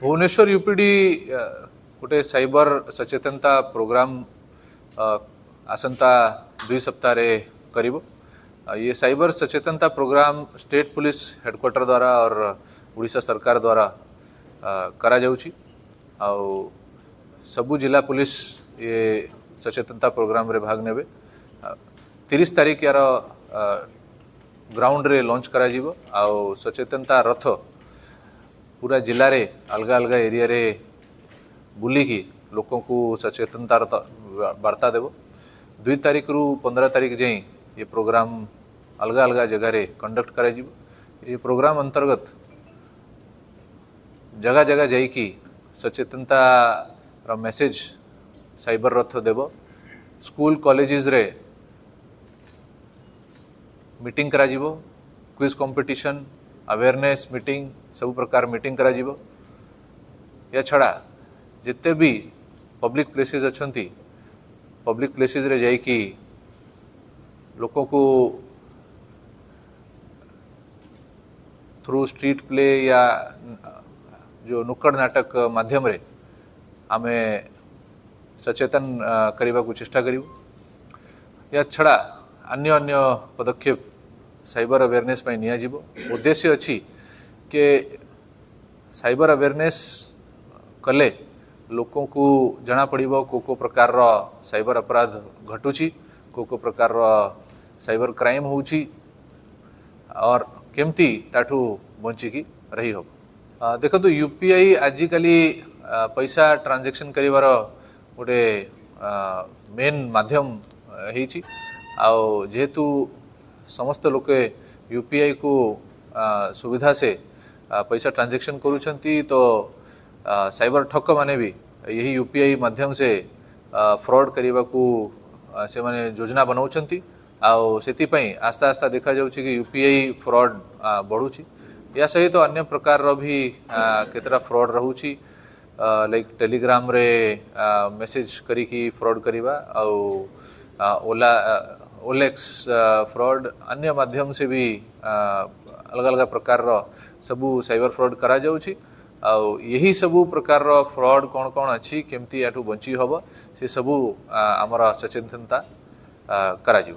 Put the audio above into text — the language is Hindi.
भुवनेश्वर यूपीडी गोटे साइबर सचेतनता प्रोग्राम आसंता दुई सप्ताह कर ये साइबर सचेतनता प्रोग्राम स्टेट पुलिस हेडक्वार्टर द्वारा और ओडा सरकार द्वारा करा जाउची आउ सबु जिला पुलिस ये सचेतनता प्रोग्राम रे भाग नेबे तीस तारीख यार ग्राउंड रे लॉन्च करा जीवो आउ सचेतनता रथ पूरा जिले रे अलग अलग एरिया रे बुलिकी लोक को सचेतनतार बार्ता देव दुई तारिख रु पंद्रह तारिख जाए ये प्रोग्राम अलग अलग जगह रे कंडक्ट कर प्रोग्राम अंतर्गत जगह जगह जाकि सचेतनता रा मेसेज साइबर रथ देव स्कूल कॉलेजेस रे meeting college quiz competition awareness meet सब प्रकार मीटिंग कर या छड़ा जिते भी पब्लिक प्लेसेस अच्छा पब्लिक प्लेसेस रे जाए थ्रू स्ट्रीट प्ले या जो नुक्कड़ नाटक माध्यम रे आमे सचेतन करने को चेष्टा कर या छड़ा अन्य अन्य पदक्षेप साइबर अवेयरनेस पे अच्छी के सबर अवेयरनेस कले लोक जना पड़ को को प्रकार सबर अपराध घटू को को प्रकार सबर क्राइम होमती ताठू बचिकी रही हो देखो तो यूपीआई आजिकल पैसा ट्रांजेक्शन कर गोटे मेन माध्यम हो जेहेतु समस्त लोके यूपीआई को सुविधा से पैसा ट्रांजेक्शन करुँच तो साइबर ठक मैंने भी यही यूपीआई माध्यम से फ्रॉड करने को से मैंने योजना बनाऊँ आउ आस्ता आस्ता देखा जाऊँगी कि यूपीआई फ्रॉड बढ़ू या सहित तो अन्य प्रकार भी केतटा फ्रॉड रोच लाइक टेलीग्राम रे मेसेज करी फ्रॉड करवा ओला ओलेक्स फ्रड uh, अन्य माध्यम से भी uh, अलग अलग प्रकार सब सबर फ्रड कर यही सब प्रकार फ्रड कौन कौन अच्छी केमती या बची हम से सबू uh, आमर सचेतनता कर